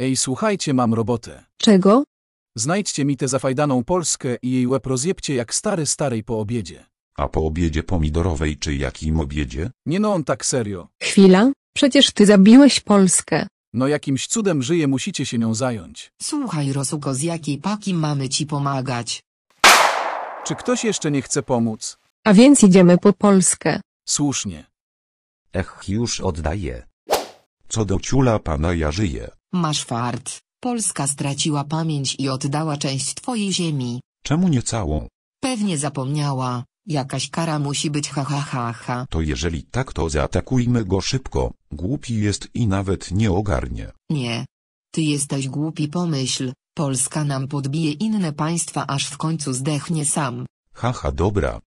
Ej, słuchajcie, mam robotę. Czego? Znajdźcie mi tę zafajdaną Polskę i jej łeb rozjebcie jak stary starej po obiedzie. A po obiedzie pomidorowej czy jakim obiedzie? Nie no on tak serio. Chwila, przecież ty zabiłeś Polskę. No jakimś cudem żyje, musicie się nią zająć. Słuchaj Rosuko, z jakiej paki mamy ci pomagać? Czy ktoś jeszcze nie chce pomóc? A więc idziemy po Polskę. Słusznie. Ech, już oddaję. Co do ciula pana ja żyję. Masz fart. Polska straciła pamięć i oddała część twojej ziemi. Czemu nie całą? Pewnie zapomniała. Jakaś kara musi być ha ha ha ha. To jeżeli tak to zaatakujmy go szybko. Głupi jest i nawet nie ogarnie. Nie. Ty jesteś głupi pomyśl. Polska nam podbije inne państwa aż w końcu zdechnie sam. Haha dobra.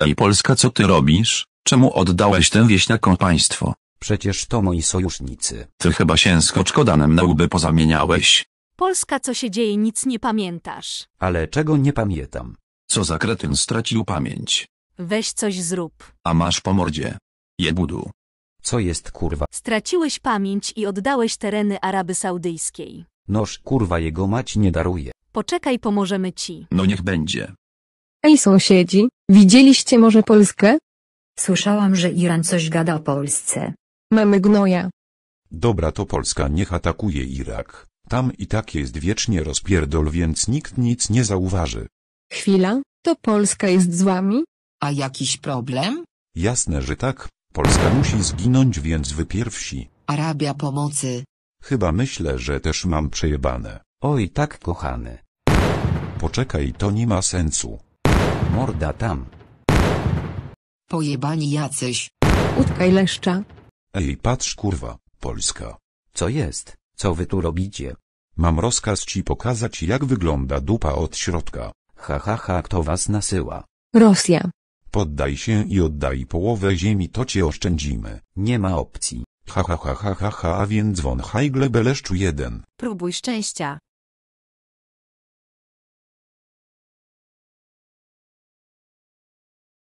Ej Polska co ty robisz? Czemu oddałeś tę wieśniakom państwo? Przecież to moi sojusznicy. Ty chyba się z koczkodanem na łby pozamieniałeś. Polska co się dzieje nic nie pamiętasz. Ale czego nie pamiętam? Co za kretyn stracił pamięć. Weź coś zrób. A masz po mordzie. Jebudu. Co jest kurwa? Straciłeś pamięć i oddałeś tereny Araby Saudyjskiej. Noż kurwa jego mać nie daruje. Poczekaj, pomożemy ci. No niech będzie. Ej sąsiedzi, widzieliście może Polskę? Słyszałam, że Iran coś gada o Polsce. Mamy gnoja. Dobra to Polska niech atakuje Irak. Tam i tak jest wiecznie rozpierdol, więc nikt nic nie zauważy. Chwila, to Polska jest z wami? A jakiś problem? Jasne, że tak. Polska musi zginąć, więc wy pierwsi. Arabia pomocy. Chyba myślę, że też mam przejebane. Oj tak kochany. Poczekaj, to nie ma sensu. Morda tam. Pojebani jacyś. Utkaj leszcza. Ej patrz kurwa, Polska. Co jest? Co wy tu robicie? Mam rozkaz ci pokazać jak wygląda dupa od środka. Ha ha ha kto was nasyła? Rosja. Poddaj się i oddaj połowę ziemi to cię oszczędzimy. Nie ma opcji. Ha ha ha ha ha ha a więc von Heigle Beleszczu 1. Próbuj szczęścia.